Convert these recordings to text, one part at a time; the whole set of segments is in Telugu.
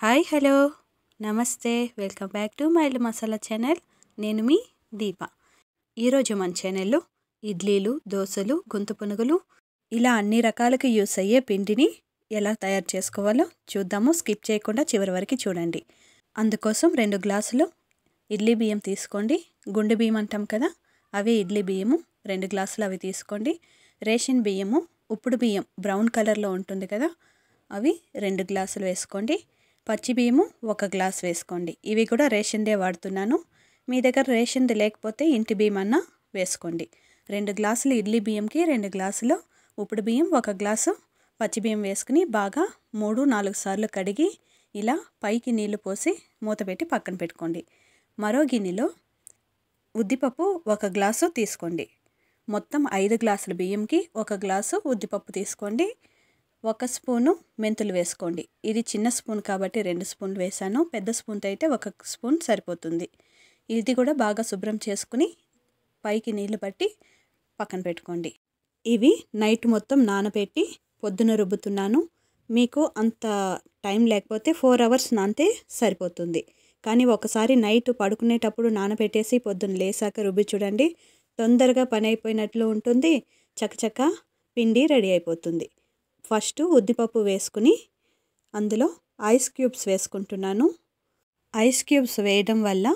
హాయ్ హలో నమస్తే వెల్కమ్ బ్యాక్ టు మైల్ మసాలా ఛానల్ నేను మీ దీప ఈరోజు మన ఛానల్లో ఇడ్లీలు దోశలు గొంతు పునుగులు ఇలా అన్ని రకాలకి యూస్ అయ్యే పిండిని ఎలా తయారు చేసుకోవాలో చూద్దాము స్కిప్ చేయకుండా చివరి వరకు చూడండి అందుకోసం రెండు గ్లాసులు ఇడ్లీ బియ్యం తీసుకోండి గుండె బియ్యం అంటాం కదా అవే ఇడ్లీ బియ్యము రెండు గ్లాసులు అవి తీసుకోండి రేషన్ బియ్యము ఉప్పుడు బియ్యం బ్రౌన్ కలర్లో ఉంటుంది కదా అవి రెండు గ్లాసులు వేసుకోండి పచ్చి బియ్యము ఒక గ్లాస్ వేసుకోండి ఇవి కూడా రేషన్దే వాడుతున్నాను మీ దగ్గర రేషన్ది లేకపోతే ఇంటి బియ్యం వేసుకోండి రెండు గ్లాసులు ఇడ్లీ బియ్యంకి రెండు గ్లాసులు ఉప్పుడు బియ్యం ఒక గ్లాసు పచ్చి బియ్యం వేసుకుని బాగా మూడు నాలుగు సార్లు కడిగి ఇలా పైకి నీళ్లు పోసి మూత పెట్టి పక్కన పెట్టుకోండి మరో గిన్నెలో ఉద్దిపప్పు ఒక గ్లాసు తీసుకోండి మొత్తం ఐదు గ్లాసుల బియ్యంకి ఒక గ్లాసు ఉద్దిపప్పు తీసుకోండి ఒక స్పూను మెంతులు వేసుకోండి ఇది చిన్న స్పూన్ కాబట్టి రెండు స్పూన్లు వేసాను పెద్ద స్పూన్తో అయితే ఒక స్పూన్ సరిపోతుంది ఇది కూడా బాగా శుభ్రం చేసుకుని పైకి నీళ్ళు పట్టి పక్కన పెట్టుకోండి ఇవి నైట్ మొత్తం నానబెట్టి పొద్దున రుబ్బుతున్నాను మీకు అంత టైం లేకపోతే ఫోర్ అవర్స్ నాంతే సరిపోతుంది కానీ ఒకసారి నైట్ పడుకునేటప్పుడు నానబెట్టేసి పొద్దున లేసాక రుబ్బి చూడండి తొందరగా పని అయిపోయినట్లు ఉంటుంది చకచక పిండి రెడీ అయిపోతుంది ఫస్ట్ ఉద్దిపప్పు వేసుకుని అందులో ఐస్ క్యూబ్స్ వేసుకుంటున్నాను ఐస్ క్యూబ్స్ వేయడం వల్ల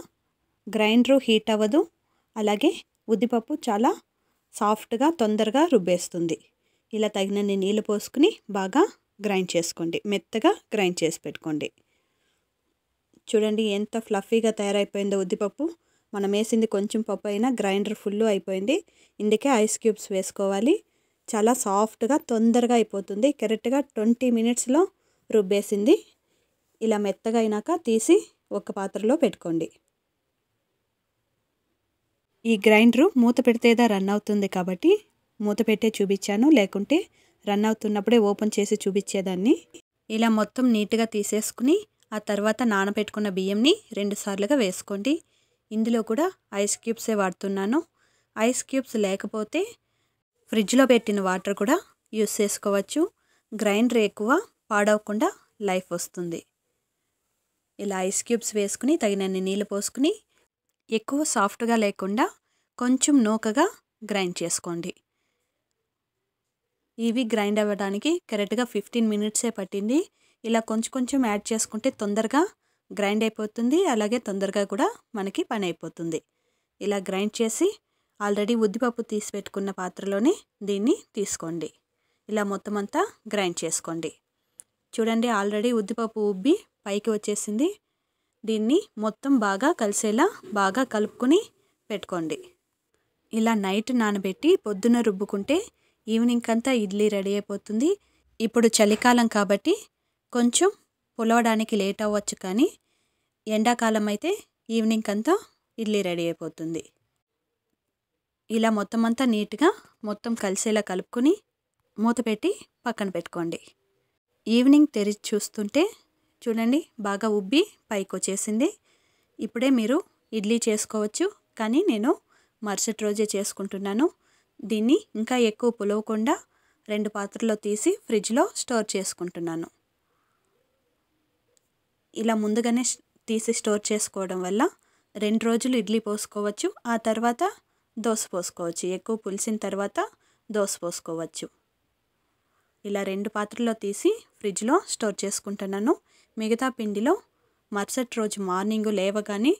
గ్రైండరు హీట్ అవ్వదు అలాగే ఉద్దిపప్పు చాలా సాఫ్ట్గా తొందరగా రుబ్బేస్తుంది ఇలా తగినన్ని నీళ్ళు పోసుకుని బాగా గ్రైండ్ చేసుకోండి మెత్తగా గ్రైండ్ చేసి పెట్టుకోండి చూడండి ఎంత ఫ్లఫీగా తయారైపోయిందో ఉద్దిపప్పు మనం వేసింది కొంచెం పప్పు అయినా గ్రైండర్ ఫుల్ అయిపోయింది ఇందుకే ఐస్ క్యూబ్స్ వేసుకోవాలి చాలా సాఫ్ట్గా తొందరగా అయిపోతుంది కరెక్ట్గా ట్వంటీ మినిట్స్లో రుబ్బేసింది ఇలా మెత్తగా అయినాక తీసి ఒక పాత్రలో పెట్టుకోండి ఈ గ్రైండరు మూత పెడితేదా రన్ అవుతుంది కాబట్టి మూత పెట్టే చూపించాను లేకుంటే రన్ అవుతున్నప్పుడే ఓపెన్ చేసి చూపించేదాన్ని ఇలా మొత్తం నీట్గా తీసేసుకుని ఆ తర్వాత నానబెట్టుకున్న బియ్యంని రెండుసార్లుగా వేసుకోండి ఇందులో కూడా ఐస్ క్యూబ్సే వాడుతున్నాను ఐస్ క్యూబ్స్ లేకపోతే ఫ్రిడ్జ్లో పెట్టిన వాటర్ కూడా యూస్ చేసుకోవచ్చు గ్రైండర్ ఎక్కువ పాడవకుండా లైఫ్ వస్తుంది ఇలా ఐస్ క్యూబ్స్ వేసుకుని తగినన్ని నీళ్ళు పోసుకుని ఎక్కువ సాఫ్ట్గా లేకుండా కొంచెం నూకగా గ్రైండ్ చేసుకోండి ఇవి గ్రైండ్ అవ్వడానికి కరెక్ట్గా ఫిఫ్టీన్ మినిట్సే పట్టింది ఇలా కొంచెం కొంచెం యాడ్ చేసుకుంటే తొందరగా గ్రైండ్ అయిపోతుంది అలాగే తొందరగా కూడా మనకి పని అయిపోతుంది ఇలా గ్రైండ్ చేసి ఆల్రెడీ ఉద్దిపప్పు తీసి పెట్టుకున్న పాత్రలోనే దీన్ని తీసుకోండి ఇలా మొత్తం అంతా గ్రైండ్ చేసుకోండి చూడండి ఆల్రెడీ ఉద్దిపప్పు ఉబ్బి పైకి వచ్చేసింది దీన్ని మొత్తం బాగా కలిసేలా బాగా కలుపుకొని పెట్టుకోండి ఇలా నైట్ నానబెట్టి పొద్దున రుబ్బుకుంటే ఈవినింగ్ అంతా ఇడ్లీ రెడీ అయిపోతుంది ఇప్పుడు చలికాలం కాబట్టి కొంచెం పులవడానికి లేట్ అవ్వచ్చు కానీ ఎండాకాలం అయితే ఈవినింగ్ అంతా ఇడ్లీ రెడీ అయిపోతుంది ఇలా మొత్తం అంతా నీట్గా మొత్తం కలిసేలా కలుపుకొని మూత పెట్టి పక్కన పెట్టుకోండి ఈవినింగ్ తెరిచి చూస్తుంటే చూడండి బాగా ఉబ్బి పైకి వచ్చేసింది ఇప్పుడే మీరు ఇడ్లీ చేసుకోవచ్చు కానీ నేను మరుసటి రోజే చేసుకుంటున్నాను దీన్ని ఇంకా ఎక్కువ పులవకుండా రెండు పాత్రలో తీసి ఫ్రిడ్జ్లో స్టోర్ చేసుకుంటున్నాను ఇలా ముందుగానే తీసి స్టోర్ చేసుకోవడం వల్ల రెండు రోజులు ఇడ్లీ పోసుకోవచ్చు ఆ తర్వాత దోశ పోసుకోవచ్చు ఎక్కువ పులిసిన తర్వాత దోశ పోసుకోవచ్చు ఇలా రెండు పాత్రల్లో తీసి ఫ్రిడ్జ్లో స్టోర్ చేసుకుంటున్నాను మిగతా పిండిలో మరుసటి రోజు మార్నింగ్ లేవగానే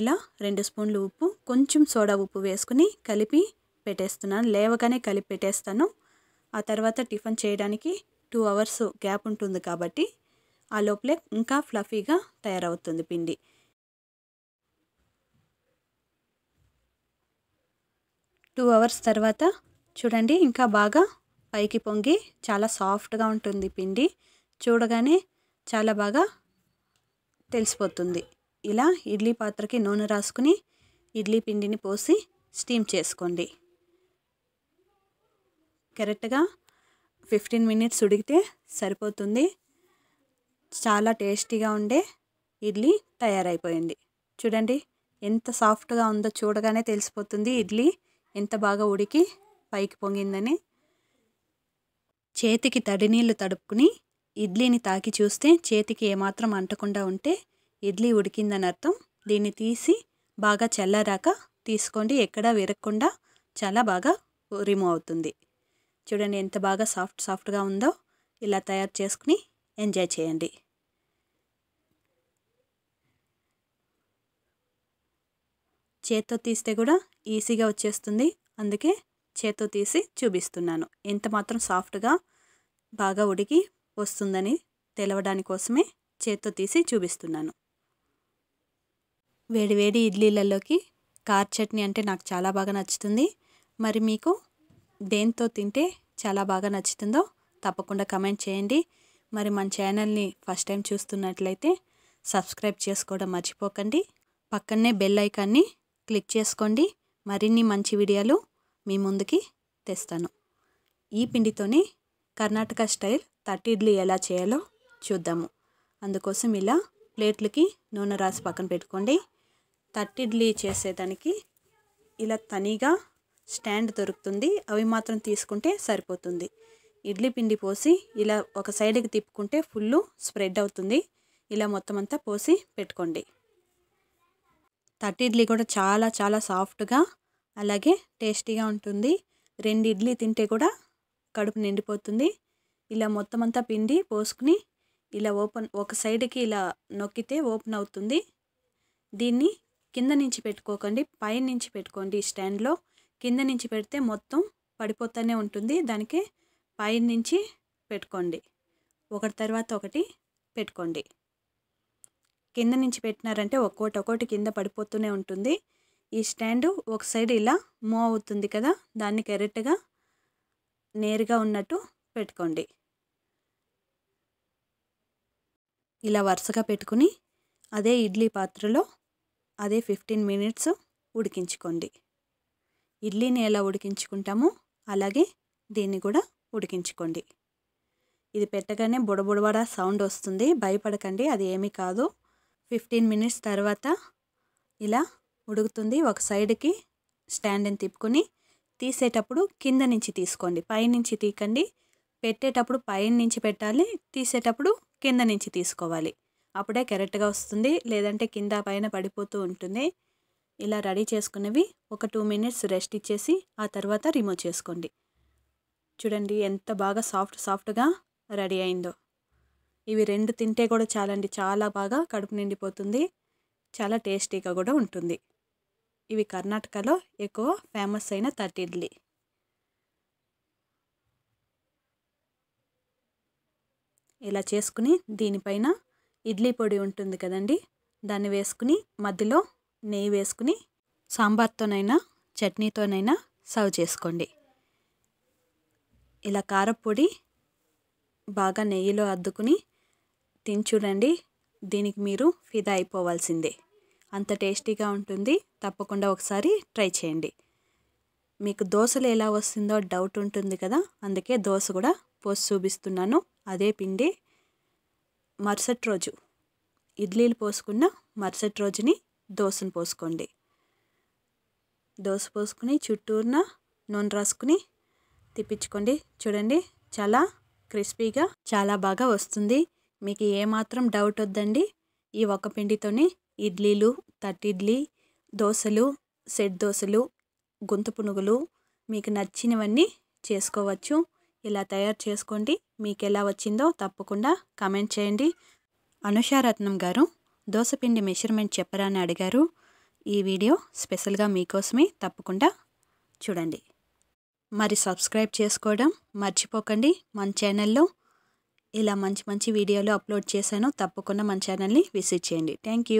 ఇలా రెండు స్పూన్లు ఉప్పు కొంచెం సోడా ఉప్పు వేసుకుని కలిపి పెట్టేస్తున్నాను లేవగానే కలిపి పెట్టేస్తాను ఆ తర్వాత టిఫిన్ చేయడానికి టూ అవర్స్ గ్యాప్ ఉంటుంది కాబట్టి ఆ లోపలే ఇంకా ఫ్లఫీగా తయారవుతుంది పిండి టూ అవర్స్ తర్వాత చూడండి ఇంకా బాగా పైకి పొంగి చాలా సాఫ్ట్గా ఉంటుంది పిండి చూడగానే చాలా బాగా తెలిసిపోతుంది ఇలా ఇడ్లీ పాత్రకి నూనె రాసుకుని ఇడ్లీ పిండిని పోసి స్టీమ్ చేసుకోండి కరెక్ట్గా ఫిఫ్టీన్ మినిట్స్ ఉడికితే సరిపోతుంది చాలా టేస్టీగా ఉండే ఇడ్లీ తయారైపోయింది చూడండి ఎంత సాఫ్ట్గా ఉందో చూడగానే తెలిసిపోతుంది ఇడ్లీ ఎంత బాగా ఉడికి పైకి పొంగిందని చేతికి తడి నీళ్లు తడుపుకుని ఇడ్లీని తాకి చూస్తే చేతికి ఏమాత్రం అంటకుండా ఉంటే ఇడ్లీ ఉడికిందని అర్థం దీన్ని తీసి బాగా చల్లారాక తీసుకోండి ఎక్కడా విరగకుండా చాలా బాగా రిమూవ్ అవుతుంది చూడండి ఎంత బాగా సాఫ్ట్ సాఫ్ట్గా ఉందో ఇలా తయారు చేసుకుని ఎంజాయ్ చేయండి చేత్తో తీస్తే కూడా ఈజీగా వచ్చేస్తుంది అందుకే చేత్తో తీసి చూపిస్తున్నాను ఎంత మాత్రం సాఫ్ట్గా బాగా ఉడికి వస్తుందని తెలవడాని కోసమే చేత్తో తీసి చూపిస్తున్నాను వేడివేడి ఇడ్లీలలోకి కార్ చట్నీ అంటే నాకు చాలా బాగా నచ్చుతుంది మరి మీకు దేంతో తింటే చాలా బాగా నచ్చుతుందో తప్పకుండా కమెంట్ చేయండి మరి మన ఛానల్ని ఫస్ట్ టైం చూస్తున్నట్లయితే సబ్స్క్రైబ్ చేసుకోవడం మర్చిపోకండి పక్కనే బెల్ ఐకాన్ని క్లిక్ చేసుకోండి మరిన్ని మంచి వీడియోలు మీ ముందుకి తెస్తాను ఈ పిండితోనే కర్ణాటక స్టైల్ తట్టి ఇడ్లీ ఎలా చేయాలో చూద్దాము అందుకోసం ఇలా ప్లేట్లకి నూనె రాసి పక్కన పెట్టుకోండి తట్టి ఇడ్లీ చేసేదానికి ఇలా తనిగా స్టాండ్ దొరుకుతుంది అవి మాత్రం తీసుకుంటే సరిపోతుంది ఇడ్లీ పిండి పోసి ఇలా ఒక సైడ్కి తిప్పుకుంటే ఫుల్ స్ప్రెడ్ అవుతుంది ఇలా మొత్తం అంతా పోసి పెట్టుకోండి తట్టి ఇడ్లీ కూడా చాలా చాలా సాఫ్ట్గా అలాగే టేస్టీగా ఉంటుంది రెండు ఇడ్లీ తింటే కూడా కడుపు నిండిపోతుంది ఇలా మొత్తం అంతా పిండి పోసుకుని ఇలా ఓపెన్ ఒక సైడ్కి ఇలా నొక్కితే ఓపెన్ అవుతుంది దీన్ని కింద నుంచి పెట్టుకోకండి పైన నుంచి పెట్టుకోండి స్టాండ్లో కింద నుంచి పెడితే మొత్తం పడిపోతూనే ఉంటుంది దానికి పైన నుంచి పెట్టుకోండి ఒకటి తర్వాత ఒకటి పెట్టుకోండి కింద నుంచి పెట్టినారంటే ఒక్కోటి ఒక్కోటి కింద పడిపోతూనే ఉంటుంది ఈ స్టాండ్ ఒక సైడ్ ఇలా మూవ్ అవుతుంది కదా దాన్ని కరెక్ట్గా నేరుగా ఉన్నట్టు పెట్టుకోండి ఇలా వరుసగా పెట్టుకుని అదే ఇడ్లీ పాత్రలో అదే ఫిఫ్టీన్ మినిట్స్ ఉడికించుకోండి ఇడ్లీని ఎలా ఉడికించుకుంటామో అలాగే దీన్ని కూడా ఉడికించుకోండి ఇది పెట్టగానే బుడబుడబడ సౌండ్ వస్తుంది భయపడకండి అది ఏమీ కాదు ఫిఫ్టీన్ మినిట్స్ తర్వాత ఇలా ఉడుకుతుంది ఒక సైడ్కి స్టాండ్ని తిప్పుకొని తీసేటప్పుడు కింద నుంచి తీసుకోండి పైనుంచి తీకండి పెట్టేటప్పుడు పైన నుంచి పెట్టాలి తీసేటప్పుడు కింద నుంచి తీసుకోవాలి అప్పుడే కరెక్ట్గా వస్తుంది లేదంటే కింద పైన పడిపోతూ ఉంటుంది ఇలా రెడీ చేసుకునేవి ఒక టూ మినిట్స్ రెస్ట్ ఇచ్చేసి ఆ తర్వాత రిమూవ్ చేసుకోండి చూడండి ఎంత బాగా సాఫ్ట్ సాఫ్ట్గా రెడీ అయిందో ఇవి రెండు తింటే కూడా చాలండి చాలా బాగా కడుపు నిండిపోతుంది చాలా టేస్టీగా కూడా ఉంటుంది ఇవి కర్ణాటకలో ఎక్కువ ఫేమస్ అయిన ఇడ్లీ ఇలా చేసుకుని దీనిపైన ఇడ్లీ పొడి ఉంటుంది కదండి దాన్ని వేసుకుని మధ్యలో నెయ్యి వేసుకుని సాంబార్తోనైనా చట్నీతోనైనా సర్వ్ చేసుకోండి ఇలా కారపొడి బాగా నెయ్యిలో అద్దుకుని తిని చూడండి దీనికి మీరు ఫిదా అయిపోవాల్సిందే అంత టేస్టీగా ఉంటుంది తప్పకుండా ఒకసారి ట్రై చేయండి మీకు దోశలు ఎలా వస్తుందో డౌట్ ఉంటుంది కదా అందుకే దోశ కూడా పోసి చూపిస్తున్నాను అదే పిండి మరుసటి రోజు ఇడ్లీలు పోసుకున్న మరుసటి రోజుని దోశను పోసుకోండి దోశ పోసుకుని చుట్టూరున నూనె రాసుకుని తిప్పించుకోండి చూడండి చాలా క్రిస్పీగా చాలా బాగా వస్తుంది మీకు ఏమాత్రం డౌట్ వద్దండి ఈ ఒక పిండితోనే ఇడ్లీలు తట్టిడ్లీ దోశలు సెట్ దోశలు గుంత పునుగులు మీకు నచ్చినవన్నీ చేసుకోవచ్చు ఇలా తయారు చేసుకోండి మీకు ఎలా వచ్చిందో తప్పకుండా కమెంట్ చేయండి అనుషారత్నం గారు దోశపిండి మెషర్మెంట్ చెప్పరాని అని అడిగారు ఈ వీడియో స్పెషల్గా మీకోసమే తప్పకుండా చూడండి మరి సబ్స్క్రైబ్ చేసుకోవడం మర్చిపోకండి మన ఛానల్లో ఇలా మంచి మంచి వీడియోలు అప్లోడ్ చేశాను తప్పకుండా మన ఛానల్ని విజిట్ చేయండి థ్యాంక్